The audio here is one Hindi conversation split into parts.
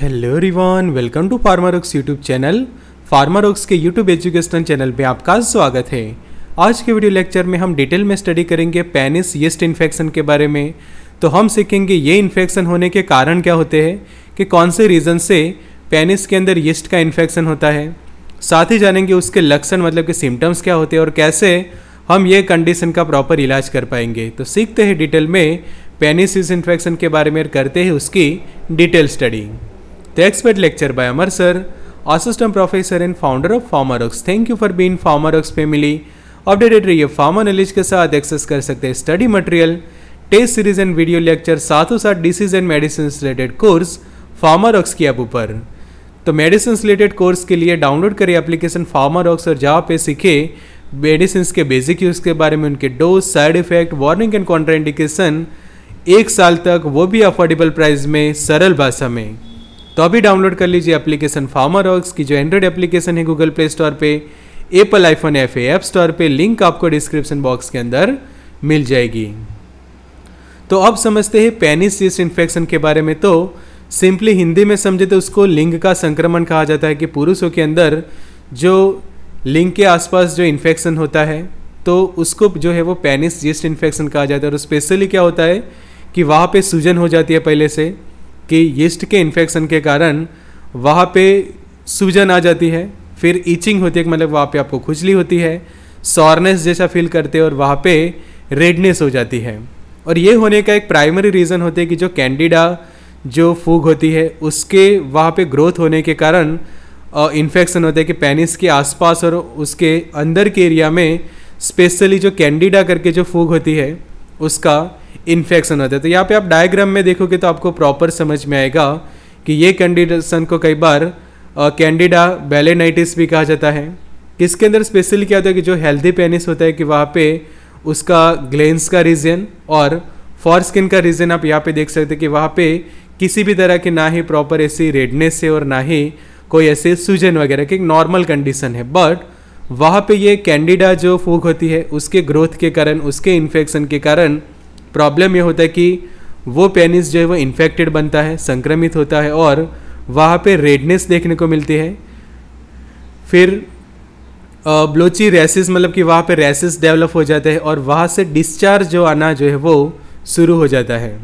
हेलो रिवान welcome to pharma rocks YouTube channel pharma rocks के यूट्यूब एजुकेशनल चैनल में आपका स्वागत है आज के वीडियो लेक्चर में हम डिटेल में स्टडी करेंगे पेनिस येस्ट इन्फेक्शन के बारे में तो हम सीखेंगे ये इन्फेक्शन होने के कारण क्या होते हैं कि कौन से रीज़न से पेनिस के अंदर येस्ट का इन्फेक्शन होता है साथ ही जानेंगे उसके लक्षण मतलब कि सिम्टम्स क्या होते हैं और कैसे हम ये कंडीशन का प्रॉपर इलाज कर पाएंगे तो सीखते हैं डिटेल में पेनिस इन्फेक्शन के बारे में करते हैं उसकी detail study The expert lecture by assistant professor and founder of founder of FarmerWorks. Thank you for being FarmerWorks family. Updated रहिए फार्मा नॉलेज के साथ एक्सेस कर सकते हैं study material test series and video lecture साथों साथ disease and medicine related course pharma rocks की ऐप ऊपर तो मेडिसिन रिलेटेड कोर्स के लिए डाउनलोड करें एप्लीकेशन फार्मा रॉक्स और जहाँ पे सीखे मेडिसिन के बेसिक यूज़ के बारे में उनके dose side effect warning and contraindication एक साल तक वो भी अफोर्डेबल प्राइस में सरल भाषा में तो अभी डाउनलोड कर लीजिए एप्लीकेशन फार्मर वर्क की जो एंड्रॉइड एप्लीकेशन है गूगल प्ले स्टोर पर Apple iPhone F app store पर लिंक आपको डिस्क्रिप्शन बॉक्स के अंदर मिल जाएगी तो अब समझते हैं पेनिसिस इन्फेक्शन के बारे में तो सिंपली हिंदी में समझे तो उसको लिंग का संक्रमण कहा जाता है कि पुरुषों के अंदर जो लिंग के आसपास जो इन्फेक्शन होता है तो उसको जो है वो पेनिस जिस्ट इन्फेक्शन कहा जाता है और स्पेशली क्या होता है कि वहाँ पे सूजन हो जाती है पहले से कि यीस्ट के इन्फेक्शन के कारण वहाँ पे सूजन आ जाती है फिर ईचिंग होती है मतलब वहाँ पे आपको खुजली होती है सॉरनेस जैसा फील करते हैं और वहाँ पे रेडनेस हो जाती है और ये होने का एक प्राइमरी रीज़न होता है कि जो कैंडिडा जो फूग होती है उसके वहाँ पे ग्रोथ होने के कारण इन्फेक्शन होता है कि पेनिस के आसपास और उसके अंदर के एरिया में स्पेशली जो कैंडिडा करके जो फूग होती है उसका इन्फेक्शन होता है तो यहाँ पे आप डायग्राम में देखोगे तो आपको प्रॉपर समझ में आएगा कि ये कैंडिडेशन को कई बार कैंडिडा बेलेनाइटिस भी कहा जाता है किसके अंदर स्पेशली क्या होता है कि जो हेल्दी पेनिस होता है कि वहाँ पे उसका ग्लेंस का रीजन और फॉर स्किन का रीजन आप यहाँ पे देख सकते हैं कि वहाँ पे किसी भी तरह की ना ही प्रॉपर ऐसी रेडनेस है और ना ही कोई ऐसे सूजन वगैरह की नॉर्मल कंडीशन है बट वहाँ पे ये कैंडिडा जो फूक होती है उसके ग्रोथ के कारण उसके इन्फेक्शन के कारण प्रॉब्लम ये होता है कि वो पेनिस जो है वो इन्फेक्टेड बनता है संक्रमित होता है और वहाँ पे रेडनेस देखने को मिलती है फिर ब्लोची रेसिस मतलब कि वहाँ पे रेसिस डेवलप हो जाते हैं और वहाँ से डिस्चार्ज जो आना जो है वो शुरू हो जाता है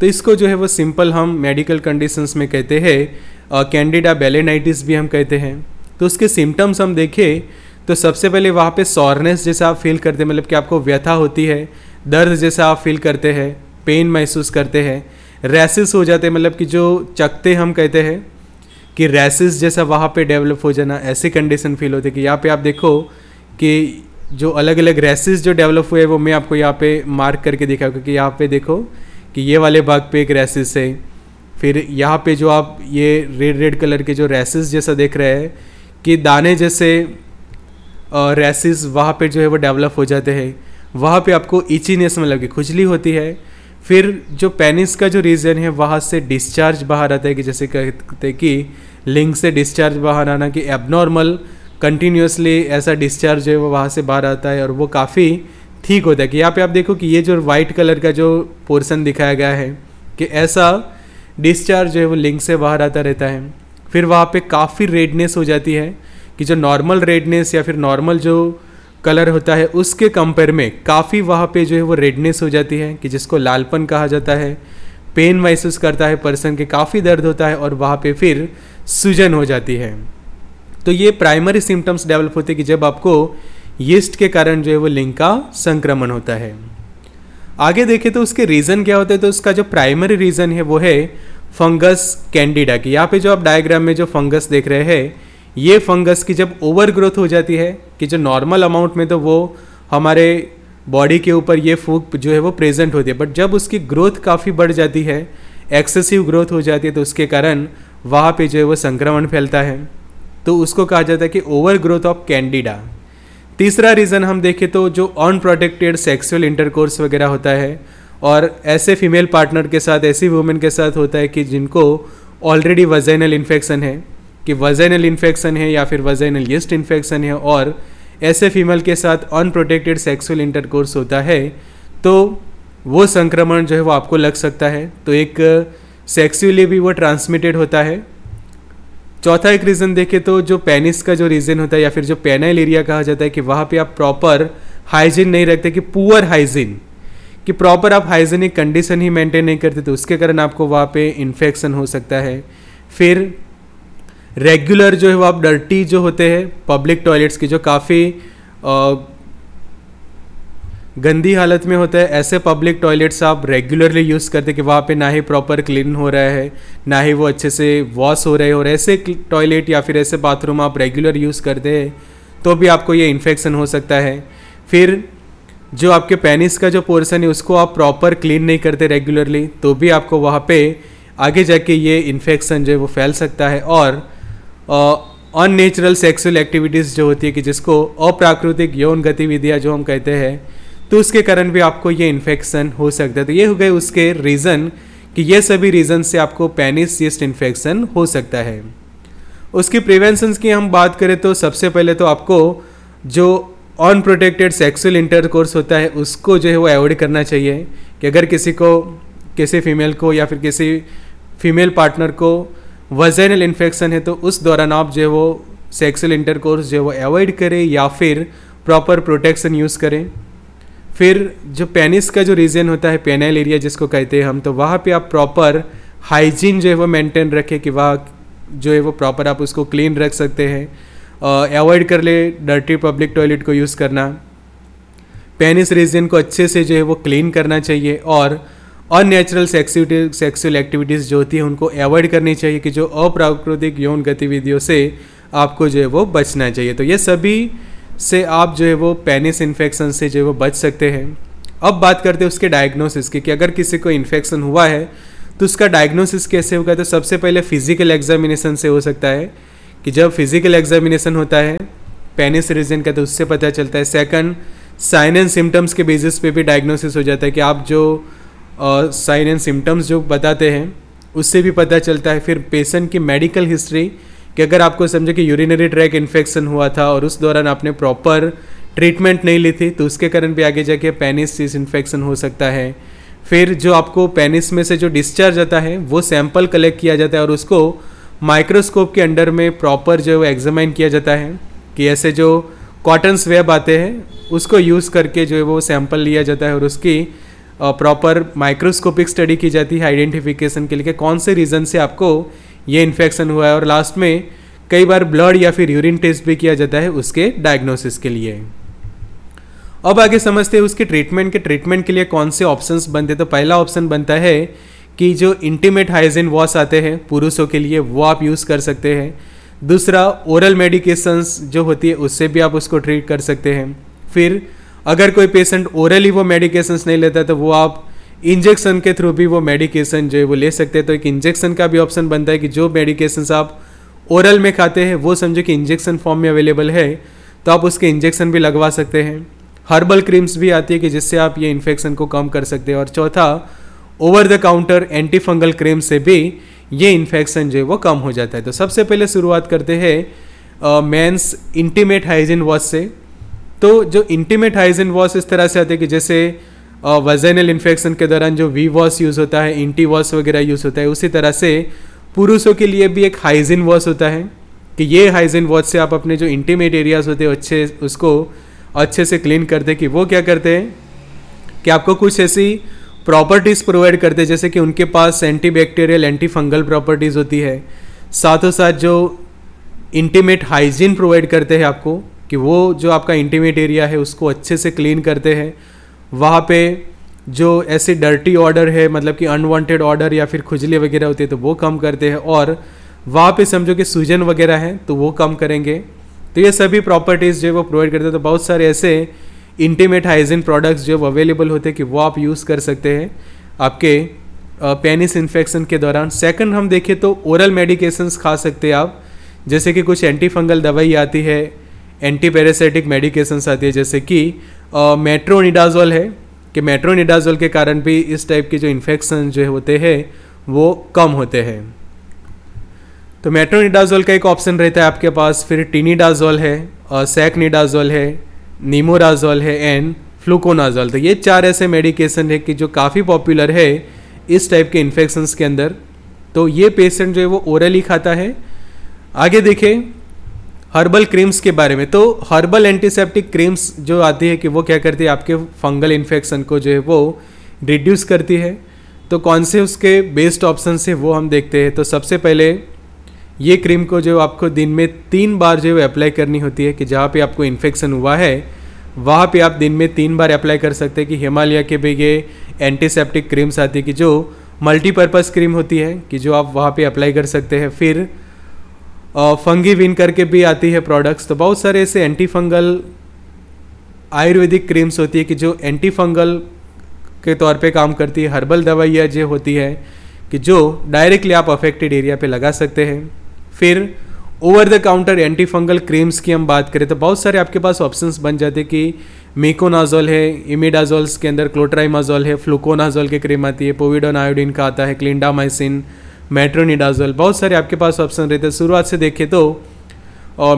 तो इसको जो है वो सिंपल हम मेडिकल कंडीशंस में कहते हैं कैंडिडा बेलेनाइटिस भी हम कहते हैं तो उसके सिम्टम्स हम देखें तो सबसे पहले वहाँ पे सॉरनेस जैसा आप फील करते हैं मतलब कि आपको व्यथा होती है दर्द जैसा आप फील करते हैं पेन महसूस करते हैं रैसेस हो जाते हैं मतलब कि जो चकते हम कहते हैं कि रैसेस जैसा वहाँ पे डेवलप हो जाना ऐसी कंडीशन फील होती है कि यहाँ पे आप देखो कि जो अलग अलग रैसेस जो डेवलप हुए वो मैं आपको यहाँ पे मार्क करके दिखा क्योंकि यहाँ पे देखो कि ये वाले भाग पे एक रैसेस है फिर यहाँ पे जो आप ये रेड रेड कलर के जो रैसेस जैसा देख रहे हैं कि दाने जैसे रेसिस वहाँ पे जो है वो डेवलप हो जाते हैं वहाँ पे आपको इचीनेस मतलब कि खुजली होती है फिर जो पेनिस का जो रीज़न है वहाँ से डिस्चार्ज बाहर आता है कि जैसे कहते कि लिंग से डिस्चार्ज बाहर आना कि एबनॉर्मल कंटिन्यूसली ऐसा डिस्चार्ज जो है वो वहाँ से बाहर आता है और वो काफ़ी ठीक होता है कि यहाँ पे आप देखो कि ये जो वाइट कलर का जो पोर्सन दिखाया गया है कि ऐसा डिस्चार्ज जो है वो लिंग से बाहर आता रहता है फिर वहाँ पे काफ़ी रेडनेस हो जाती है कि जो नॉर्मल रेडनेस या फिर नॉर्मल जो कलर होता है उसके कंपेयर में काफ़ी वहाँ पे जो है वो रेडनेस हो जाती है कि जिसको लालपन कहा जाता है पेन महसूस करता है पर्सन के काफ़ी दर्द होता है और वहाँ पे फिर सूजन हो जाती है तो ये प्राइमरी सिम्टम्स डेवलप होते हैं कि जब आपको यीस्ट के कारण जो है वो लिंग का संक्रमण होता है आगे देखें तो उसके रीज़न क्या होते हैं तो उसका जो प्राइमरी रीज़न है वो है फंगस कैंडिडा की यहाँ पे जो आप डायग्राम में जो फंगस देख रहे हैं ये फंगस की जब ओवर ग्रोथ हो जाती है कि जो नॉर्मल अमाउंट में तो वो हमारे बॉडी के ऊपर ये फूक जो है वो प्रेजेंट होती है बट जब उसकी ग्रोथ काफ़ी बढ़ जाती है एक्सेसिव ग्रोथ हो जाती है तो उसके कारण वहाँ पे जो है वो संक्रमण फैलता है तो उसको कहा जाता है कि ओवर ग्रोथ ऑफ कैंडिडा तीसरा रीज़न हम देखें तो जो अनप्रोटेक्टेड सेक्सुअल इंटरकोर्स वगैरह होता है और ऐसे फीमेल पार्टनर के साथ ऐसी वुमेन के साथ होता है कि जिनको ऑलरेडी वजाइनल इन्फेक्शन है कि वजैनल इन्फेक्शन है या फिर वजैनल यस्ट इन्फेक्शन है और ऐसे फीमेल के साथ अनप्रोटेक्टेड सेक्सुअल इंटरकोर्स होता है तो वो संक्रमण जो है वो आपको लग सकता है तो एक सेक्सुअली uh, भी वो ट्रांसमिटेड होता है चौथा एक रीज़न देखें तो जो पेनिस का जो रीज़न होता है या फिर जो पेनाइल एरिया कहा जाता है कि वहाँ पे आप प्रॉपर हाइजीन नहीं रखते कि पुअर हाइजीन कि प्रॉपर आप हाइजीनिक कंडीशन ही मेंटेन नहीं करते तो उसके कारण आपको वहाँ पे इन्फेक्शन हो सकता है फिर रेगुलर जो है वो आप डर्टी जो होते हैं पब्लिक टॉयलेट्स की जो काफ़ी गंदी हालत में होता है ऐसे पब्लिक टॉयलेट्स आप रेगुलरली यूज़ करते कि वहाँ पे ना ही प्रॉपर क्लीन हो रहा है ना ही वो अच्छे से वॉश हो रहे और ऐसे टॉयलेट या फिर ऐसे बाथरूम आप रेगुलर यूज़ करते हैं तो भी आपको ये इन्फेक्शन हो सकता है फिर जो आपके पेनिस का जो पोर्सन है उसको आप प्रॉपर क्लीन नहीं करते रेगुलरली तो भी आपको वहाँ पर आगे जाके ये इन्फेक्शन जो है वो फैल सकता है और अननेचुरल सेक्सुअल एक्टिविटीज़ जो होती है कि जिसको अप्राकृतिक यौन गतिविधियाँ जो हम कहते हैं तो उसके कारण भी आपको ये इन्फेक्शन हो सकता है तो ये हो गए उसके रीज़न कि ये सभी रीज़न से आपको पेनिस यस्ट इन्फेक्शन हो सकता है उसकी प्रिवेंशन की हम बात करें तो सबसे पहले तो आपको जो अनप्रोटेक्टेड सेक्सुअल इंटरकोर्स होता है उसको जो है वो अवॉइड करना चाहिए कि अगर किसी को किसी फीमेल को या फिर किसी फीमेल पार्टनर को वजैनल इन्फेक्शन है तो उस दौरान आप जो है वो सेक्सुअल इंटरकोर्स जो है वो अवॉइड करें या फिर प्रॉपर प्रोटेक्शन यूज़ करें फिर जो पेनिस का जो रीजन होता है पेनाइल एरिया जिसको कहते हैं हम तो वहाँ पे आप प्रॉपर हाइजीन जो है वो मेंटेन रखें कि वह जो है वो प्रॉपर आप उसको क्लीन रख सकते हैं अवॉइड कर ले डर्टी पब्लिक टॉयलेट को यूज़ करना पेनिस रीजन को अच्छे से जो है वो क्लीन करना चाहिए और अननेचुरल सेक्सुअल सेक्सुअल एक्टिविटीज़ जो होती है उनको अवॉइड करनी चाहिए कि जो अप्राकृतिक यौन गतिविधियों से आपको जो है वो बचना चाहिए तो ये सभी से आप जो है वो पेनिस इन्फेक्शन से जो है वो बच सकते हैं अब बात करते हैं उसके डायग्नोसिस की कि अगर किसी को इन्फेक्शन हुआ है तो उसका डायग्नोसिस कैसे होगा तो सबसे पहले फिजिकल एग्जामिनेशन से हो सकता है कि जब फिजिकल एग्जामिनेशन होता है पेनिस रीजन का तो उससे पता चलता है सेकंड साइन एंड सिम्टम्स के बेसिस पे भी डायग्नोसिस हो जाता है कि आप जो साइन एंड सिम्टम्स जो बताते हैं उससे भी पता चलता है फिर पेशेंट की मेडिकल हिस्ट्री कि अगर आपको समझे कि यूरिनरी ट्रैक इन्फेक्शन हुआ था और उस दौरान आपने प्रॉपर ट्रीटमेंट नहीं ली थी तो उसके कारण भी आगे जाके पेनिस चीज इन्फेक्शन हो सकता है फिर जो आपको पेनिस में से जो डिस्चार्ज आता है वो सैंपल कलेक्ट किया जाता है और उसको माइक्रोस्कोप के अंडर में प्रॉपर जो एग्जामाइन किया जाता है कि ऐसे जो कॉटन स्वेब आते हैं उसको यूज़ करके जो है वो सैंपल लिया जाता है और उसकी प्रॉपर माइक्रोस्कोपिक स्टडी की जाती है आइडेंटिफिकेशन के लिए कौन से रीज़न से आपको ये इन्फेक्शन हुआ है और लास्ट में कई बार ब्लड या फिर यूरिन टेस्ट भी किया जाता है उसके डायग्नोसिस के लिए अब आगे समझते हैं उसके ट्रीटमेंट के ट्रीटमेंट के लिए कौन से ऑप्शंस बनते हैं तो पहला ऑप्शन बनता है कि जो इंटीमेट हाइजीन वॉश आते हैं पुरुषों के लिए वो आप यूज़ कर सकते हैं दूसरा ओरल मेडिकेशंस जो होती है उससे भी आप उसको ट्रीट कर सकते हैं फिर अगर कोई पेशेंट ओरली वो मेडिकेशंस नहीं लेता तो वो आप इंजेक्शन के थ्रू भी वो मेडिकेशन जो है वो ले सकते हैं तो एक इंजेक्शन का भी ऑप्शन बनता है कि जो मेडिकेशन आप ओरल में खाते हैं वो समझो कि इंजेक्शन फॉर्म में अवेलेबल है तो आप उसके इंजेक्शन भी लगवा सकते हैं हर्बल क्रीम्स भी आती है कि जिससे आप ये इन्फेक्शन को कम कर सकते हैं और चौथा over the counter anti fungal cream से भी ये इन्फेक्शन जो है वो कम हो जाता है तो सबसे पहले शुरुआत करते हैं मेंस इंटीमेट हाइजीन वॉश से तो जो इंटीमेट हाइजिन वॉश इस तरह से आते हैं कि जैसे वजैनल इन्फेक्शन के दौरान जो वी वॉश यूज़ होता है इंटी वॉश वगैरह यूज़ होता है उसी तरह से पुरुषों के लिए भी एक हाइजीन वॉश होता है कि ये हाइजीन वॉश से आप अपने जो इंटीमेट एरियाज होते हैं अच्छे उसको अच्छे से क्लीन करते कि वो क्या करते हैं कि आपको कुछ ऐसी प्रॉपर्टीज़ प्रोवाइड करते हैं जैसे कि उनके पास anti bacterial anti fungal properties होती है साथों साथ जो इंटीमेट हाइजीन प्रोवाइड करते हैं आपको कि वो जो आपका इंटीमेट एरिया है उसको अच्छे से क्लीन करते हैं वहाँ पे जो ऐसे डर्टी ऑर्डर है मतलब कि अनवांटेड ऑर्डर या फिर खुजली वगैरह होती है तो वो कम करते हैं और वहाँ पे समझो कि सूजन वगैरह है तो वो कम करेंगे तो ये सभी प्रॉपर्टीज़ जो है वो प्रोवाइड करते हैं तो बहुत सारे ऐसे इंटीमेट हाइजीन प्रोडक्ट्स जो अवेलेबल होते हैं कि वो आप यूज़ कर सकते हैं आपके पेनिस इन्फेक्शन के दौरान सेकंड हम देखें तो ओरल मेडिकेशंस खा सकते हैं आप जैसे कि कुछ एंटीफंगल दवाई आती है एंटी पैरासाइटिक आती है जैसे कि मेट्रोनिडाजोल है कि मेट्रोनिडाजोल के कारण भी इस टाइप के जो इन्फेक्शन जो होते हैं वो कम होते हैं तो मेट्रोनिडाजोल का एक ऑप्शन रहता है आपके पास फिर टीनिडाजोल है सैकनिडाजोल है नीमोराजोल है एंड फ्लूकोनाजोल तो ये चार ऐसे मेडिकेशन है कि जो काफ़ी पॉपुलर है इस टाइप के इन्फेक्शंस के अंदर तो ये पेशेंट जो है वो ओरली खाता है आगे देखें हर्बल क्रीम्स के बारे में तो हर्बल एंटीसेप्टिक क्रीम्स जो आती है कि वो क्या करती है आपके फंगल इन्फेक्शन को जो है वो रिड्यूस करती है तो कौन से उसके बेस्ट ऑप्शन से वो हम देखते हैं तो सबसे पहले ये क्रीम को जो आपको दिन में तीन बार जो है अप्लाई करनी होती है कि जहाँ पे आपको इन्फेक्शन हुआ है वहाँ पे आप दिन में तीन बार अप्लाई कर सकते हैं कि हिमालय के भी ये एंटीसेप्टिक क्रीम्स आती है कि जो मल्टीपर्पज़ क्रीम होती है कि जो आप वहाँ पे अप्लाई कर सकते हैं फिर फंगी विन करके भी आती है प्रोडक्ट्स तो बहुत सारे ऐसे एंटी फंगल आयुर्वेदिक क्रीम्स होती है कि जो एंटी फंगल के तौर पे काम करती है हर्बल दवाइयाँ जो होती है कि जो डायरेक्टली आप अफेक्टेड एरिया पे लगा सकते हैं फिर over the counter anti antifungal creams की हम बात करें तो बहुत सारे आपके पास ऑप्शन बन जाते हैं कि मीकोनाजोल है इमिडाजोल्स के अंदर क्लोट्राइमाजोल है फ्लूकोनाजोल की क्रीम आती है पोविडोन आयोडीन का आता है क्लिंडामाइसिन मेट्रोनिडाजोल बहुत सारे आपके पास ऑप्शन रहते हैं शुरुआत से देखें तो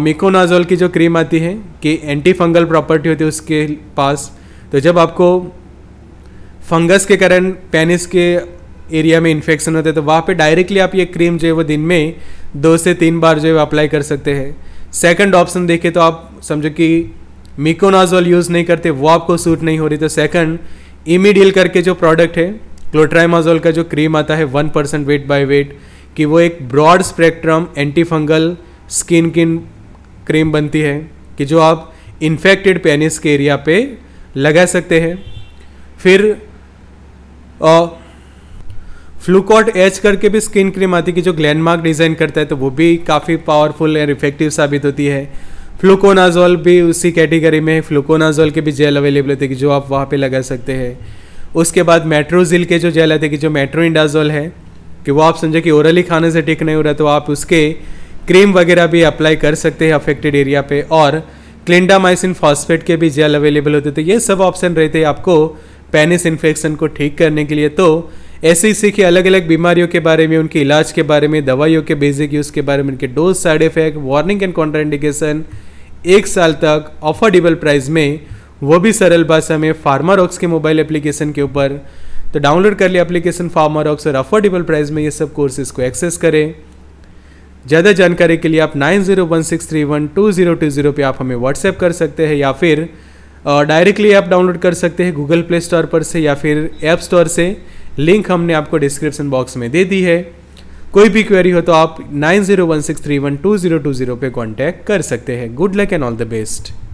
मिकोनाजोल की जो क्रीम आती है कि एंटी फंगल प्रॉपर्टी होती है उसके पास तो जब आपको फंगस के कारण पेनिस के एरिया में इन्फेक्शन होता है तो वहाँ पे डायरेक्टली आप ये क्रीम जो है वो दिन में दो से तीन बार जो है अप्लाई कर सकते हैं सेकंड ऑप्शन देखें तो आप समझो कि मिकोनाजोल यूज़ नहीं करते वो आपको सूट नहीं हो रही तो सेकंड इमीडियल करके जो प्रोडक्ट है क्लोट्राइमाजोल का जो क्रीम आता है one percent weight by weight कि वो एक ब्रॉड स्पेक्ट्रम एंटीफंगल स्किन किन क्रीम बनती है कि जो आप इन्फेक्टेड पेनिस के एरिया पे लगा सकते हैं फिर फ्लूकॉट एच करके भी स्किन क्रीम आती है कि जो ग्लैंडमार्क डिज़ाइन करता है तो वो भी काफ़ी पावरफुल एंड इफेक्टिव साबित होती है फ्लूकोनाजोल भी उसी कैटेगरी में है फ्लूकोनाजोल के भी जेल अवेलेबल होते हैं कि जो आप वहाँ पे लगा सकते हैं उसके बाद मेट्रोजिल के जो जेल आते कि जो मेट्रोइंडाजोल है कि वो आप समझे कि ओरली खाने से ठीक नहीं हो रहा तो आप उसके क्रीम वगैरह भी अप्लाई कर सकते हैं अफेक्टेड एरिया पे और क्लिंडामाइसिन फॉस्फेट के भी जेल अवेलेबल होते थे तो ये सब ऑप्शन रहते हैं आपको पेनिस इन्फेक्शन को ठीक करने के लिए तो ऐसे ही सीखे अलग अलग बीमारियों के बारे में उनके इलाज के बारे में दवाइयों के बेसिक यूज़ के बारे में उनके dose side effect warning and contraindication एक साल तक अफोर्डेबल प्राइस में वो भी सरल भाषा में फार्मारॉक्स के मोबाइल एप्लीकेशन के ऊपर तो डाउनलोड कर लिया एप्लीकेशन फार्मा और अफोर्डेबल प्राइस में ये सब कोर्सेज को एक्सेस करें ज़्यादा जानकारी के लिए आप nine zero one six three one two zero two zero पर आप हमें व्हाट्सएप कर सकते हैं या फिर डायरेक्टली आप डाउनलोड कर सकते हैं गूगल प्ले स्टोर पर से या फिर ऐप स्टोर से लिंक हमने आपको डिस्क्रिप्शन बॉक्स में दे दी है कोई भी क्वेरी हो तो आप nine zero one six three one two zero two zero पर कॉन्टैक्ट कर सकते हैं good luck and all the best